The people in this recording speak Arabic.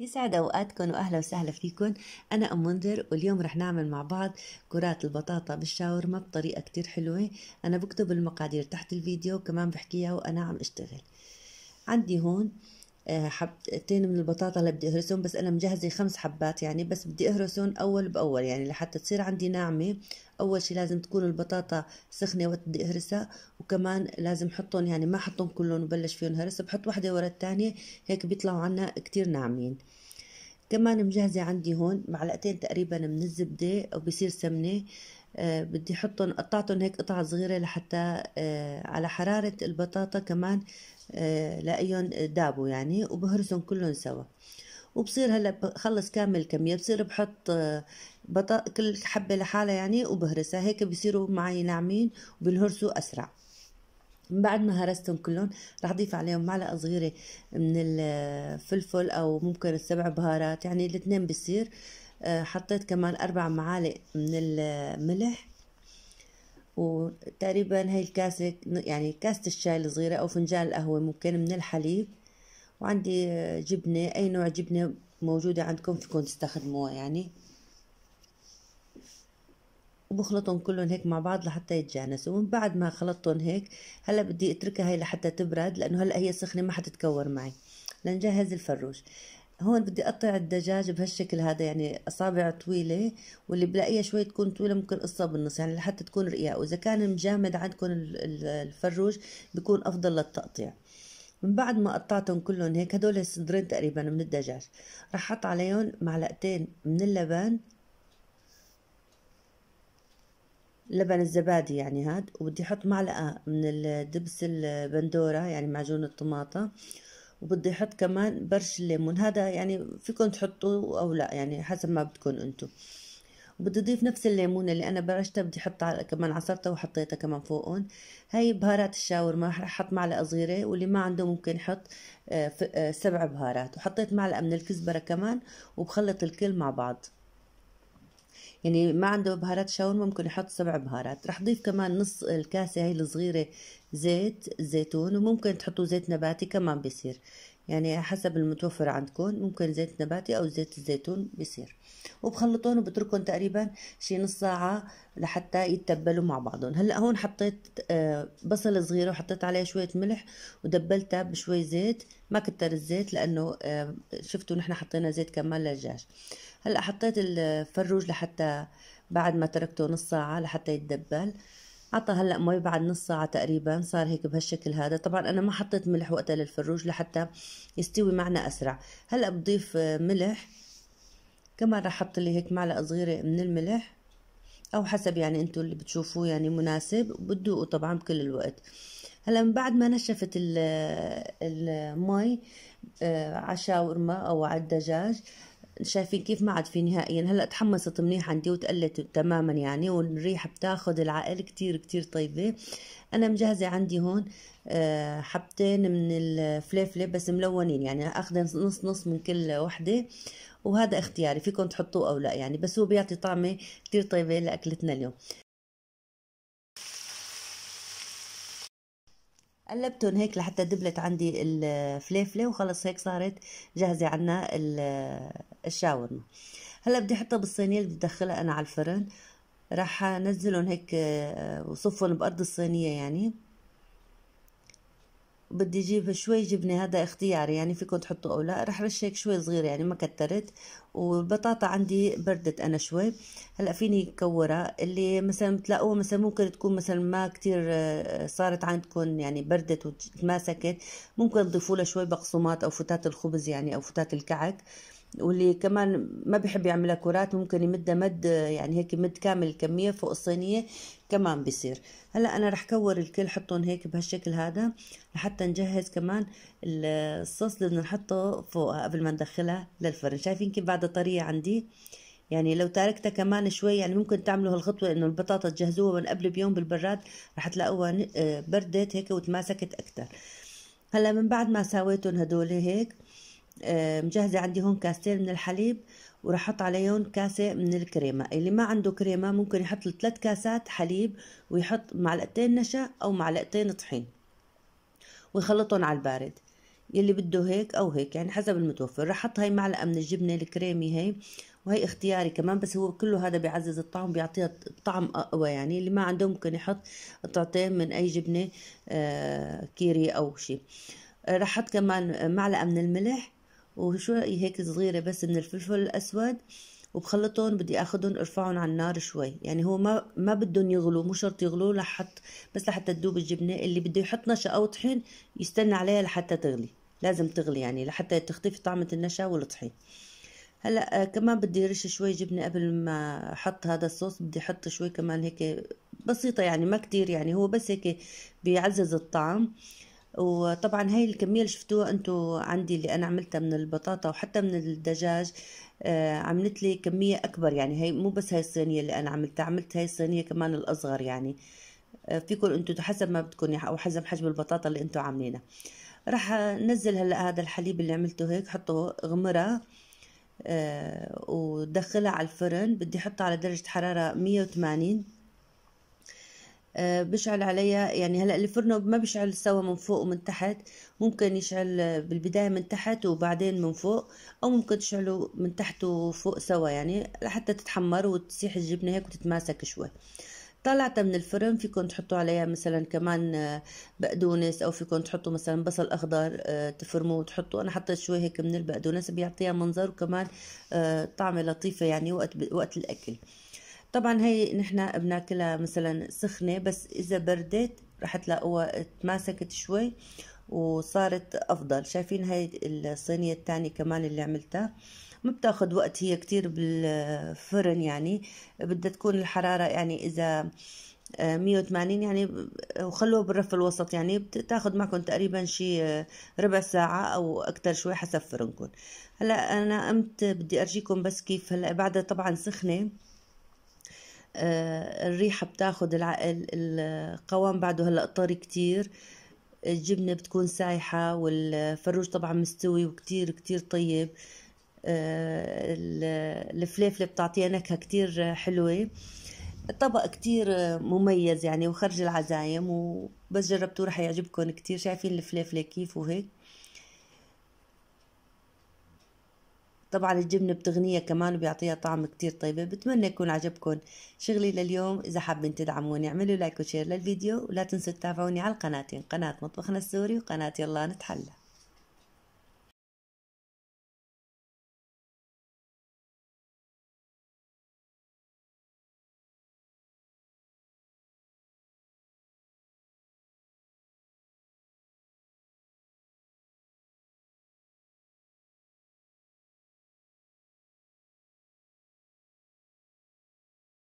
يسعد اوقاتكم واهلا وسهلا فيكم انا ام منذر واليوم رح نعمل مع بعض كرات البطاطا بالشاورما بطريقه كتير حلوه انا بكتب المقادير تحت الفيديو كمان بحكيها وانا عم اشتغل عندي هون آه، حبتين من البطاطا اللي بدي اهرسهم بس انا مجهزه خمس حبات يعني بس بدي اهرسهم اول باول يعني لحتى تصير عندي ناعمه اول شيء لازم تكون البطاطا سخنه وقت بدي اهرسها وكمان لازم احطهم يعني ما احطهم كلهم وبلش فيهم هرس بحط وحده ورا الثانيه هيك بيطلعوا عنا كتير ناعمين كمان مجهزه عندي هون معلقتين تقريبا من الزبده او بصير سمنه آه، بدي احطهم قطعتهم هيك قطع صغيرة لحتى آه، على حرارة البطاطا كمان آه، لاقيهم دابوا يعني وبهرسهم كلهم سوا وبصير هلا بخلص كامل الكمية بصير بحط بطا كل حبة لحالها يعني وبهرسها هيك بصيروا معي ناعمين وبنهرسوا أسرع بعد ما هرستهم كلهم راح اضيف عليهم معلقه صغيره من الفلفل او ممكن السبع بهارات يعني الاثنين بصير آه آه، حطيت كمان أربع معالق من الملح وتقريبا هاي الكاسة يعني كاسة الشاي الصغيرة أو فنجان القهوة ممكن من الحليب وعندي جبنة أي نوع جبنة موجودة عندكم فيكم تستخدموها يعني وبخلطهم كلهم هيك مع بعض لحتى يتجانسوا ومن بعد ما خلطتهم هيك هلا بدي اتركها هي لحتى تبرد لانه هلا هي سخنه ما حتتكور معي لنجهز الفروش هون بدي اقطع الدجاج بهالشكل هذا يعني اصابع طويله واللي بلاقيها شوي تكون طويله ممكن قصه بالنص يعني لحتى تكون رقيقه واذا كان مجامد عندكم الفروج بيكون افضل للتقطيع من بعد ما قطعتهم كلهم هيك هدول صدرين تقريبا من الدجاج راح احط عليهم معلقتين من اللبن لبن الزبادي يعني هاد وبدي احط معلقه من الدبس البندوره يعني معجون الطماطه وبدي احط كمان برش الليمون هذا يعني فيكم تحطوه او لا يعني حسب ما بدكم انتم وبدي اضيف نفس الليمونه اللي انا برشتها بدي احط كمان عصرتها وحطيتها كمان فوقهم هاي بهارات الشاورما رح احط معلقه صغيره واللي ما عنده ممكن يحط آه، آه، سبع بهارات وحطيت معلقه من الكزبره كمان وبخلط الكل مع بعض يعني ما عنده بهارات شاورما ممكن يحط سبع بهارات رح ضيف كمان نص الكاسة هاي الصغيرة زيت زيتون وممكن تحطوا زيت نباتي كمان بيصير يعني حسب المتوفر عندكم ممكن زيت نباتي او زيت الزيتون بيصير وبخلطهم وبتركهم تقريبا شي نص ساعة لحتى يتبلوا مع بعضهم هلا هون حطيت آه، بصلة صغيرة وحطيت عليها شوية ملح ودبلتها بشوي زيت ما كتر الزيت لانه آه، شفتوا نحن حطينا زيت كمان للدجاج هلا حطيت الفروج لحتى بعد ما تركته نص ساعة لحتى يتدبل عطى هلا مي بعد نص ساعة تقريبا صار هيك بهالشكل هذا طبعا أنا ما حطيت ملح وقتها للفروج لحتى يستوي معنا أسرع هلا بضيف ملح كمان رح أحط لي هيك معلقة صغيرة من الملح أو حسب يعني أنتوا اللي بتشوفوه يعني مناسب وبتدوقوا طبعا بكل الوقت هلا من بعد ما نشفت المي آه، على شاورما أو على الدجاج شايفين كيف ما عاد في نهائيا هلا تحمست منيح عندي وتقلت تماما يعني والريح بتاخذ العقل كتير كتير طيبه انا مجهزه عندي هون آه، حبتين من الفليفله بس ملونين يعني اخذ نص نص من كل وحده وهذا اختياري فيكم تحطوه او لا يعني بس هو بيعطي طعمه كتير طيبه لاكلتنا اليوم قلبتهم هيك لحتى دبلت عندي الفليفله وخلص هيك صارت جاهزه عنا الشاورما هلا بدي احطها بالصينيه اللي بدي ادخلها انا على الفرن راح انزلهم هيك آه، وصفهم بارض الصينيه يعني بدي اجيب شوي جبنه هذا اختياري يعني فيكم تحطوا او لا رح رش هيك شوي صغير يعني ما كترت والبطاطا عندي بردت انا شوي هلا فيني كورها اللي مثلا بتلاقوها مثلا ممكن تكون مثلا ما كتير آه، صارت عندكم يعني بردت وتماسكت ممكن تضيفوا لها شوي بقسماط او فتات الخبز يعني او فتات الكعك واللي كمان ما بحب يعملها كرات ممكن يمدها مد يعني هيك مد كامل الكميه فوق الصينيه كمان بيصير هلا انا رح كور الكل حطهم هيك بهالشكل هذا لحتى نجهز كمان الصوص اللي بدنا نحطه فوقها قبل ما ندخلها للفرن شايفين كيف بعد طريه عندي يعني لو تركتها كمان شوي يعني ممكن تعملوا هالخطوه انه البطاطا تجهزوها من قبل بيوم بالبراد رح تلاقوها آه، بردت هيك وتماسكت اكثر هلا من بعد ما ساويتهم هدول هيك آه، مجهزة عندي هون كاستين من الحليب وراح احط عليهم كاسة من الكريمة اللي ما عنده كريمة ممكن يحط له ثلاث كاسات حليب ويحط معلقتين نشا او معلقتين طحين ويخلطهم على البارد يلي بده هيك او هيك يعني حسب المتوفر راح احط هاي معلقه من الجبنه الكريمي هي وهي اختياري كمان بس هو كله هذا بيعزز الطعم بيعطيها طعم اقوى يعني اللي ما عنده ممكن يحط قطعتين من اي جبنه آه، كيري او شيء راح احط كمان معلقه من الملح وشوي هيك صغيرة بس من الفلفل الأسود وبخلطهم بدي اخذهم ارفعهم على النار شوي يعني هو ما ما بدهم يغلوا مو شرط يغلوا لحط بس لحتى تذوب الجبنه اللي بده يحط نشا او طحين يستنى عليها لحتى تغلي لازم تغلي يعني لحتى تختفي طعمه النشا والطحين هلا آه كمان بدي رش شوي جبنه قبل ما احط هذا الصوص بدي احط شوي كمان هيك بسيطه يعني ما كتير يعني هو بس هيك بيعزز الطعم وطبعا هاي الكمية اللي شفتوها انتو عندي اللي انا عملتها من البطاطا وحتى من الدجاج آه عملت لي كمية اكبر يعني هاي مو بس هاي الصينية اللي انا عملتها عملت هاي الصينية كمان الاصغر يعني آه، فيكم انتو حسب ما بدكم او حسب حجم البطاطا اللي انتو عاملينها راح نزل هلا هذا الحليب اللي عملته هيك حطه غمره آه ودخلها على الفرن بدي احطها على درجة حرارة 180 آه، بشعل عليها يعني هلا الفرن ما بشعل سوا من فوق ومن تحت ممكن يشعل بالبدايه من تحت وبعدين من فوق او ممكن تشعله من تحت وفوق سوا يعني لحتى تتحمر وتسيح الجبنه هيك وتتماسك شوي طلعتها من الفرن فيكم تحطوا عليها مثلا كمان آه، بقدونس او فيكم تحطوا مثلا بصل اخضر آه، تفرموه وتحطوا انا حطيت شوي هيك من البقدونس بيعطيها منظر وكمان طعمه لطيفه يعني وقت وقت الاكل طبعا هي نحن بناكلها مثلا سخنة بس إذا بردت رح تلاقوها تماسكت شوي وصارت أفضل شايفين هاي الصينية الثانية كمان اللي عملتها ما بتاخد وقت هي كتير بالفرن يعني بدها تكون الحرارة يعني إذا 180 آه، يعني وخلوها بالرف الوسط يعني بتاخد معكم تقريبا شي آه، ربع ساعة أو أكتر شوي حسب فرنكم هلا أنا قمت بدي أرجيكم بس كيف هلا بعدها طبعا سخنة آه، الريحة بتاخد العقل القوام بعده هلأ طري كتير الجبنة بتكون سايحة والفروج طبعا مستوي وكتير كتير طيب آه، الفليفلة بتعطيها نكهة كتير حلوة الطبق كتير مميز يعني وخرج العزايم وبس جربتوه رح يعجبكم كتير شايفين الفليفلة كيف وهيك طبعا الجبنة بتغنيها كمان وبيعطيها طعم كتير طيبة بتمنى يكون عجبكم شغلي لليوم إذا حابين تدعموني اعملوا لايك وشير للفيديو ولا تنسوا تتابعوني على القناتين قناة مطبخنا السوري وقناة يلا نتحلى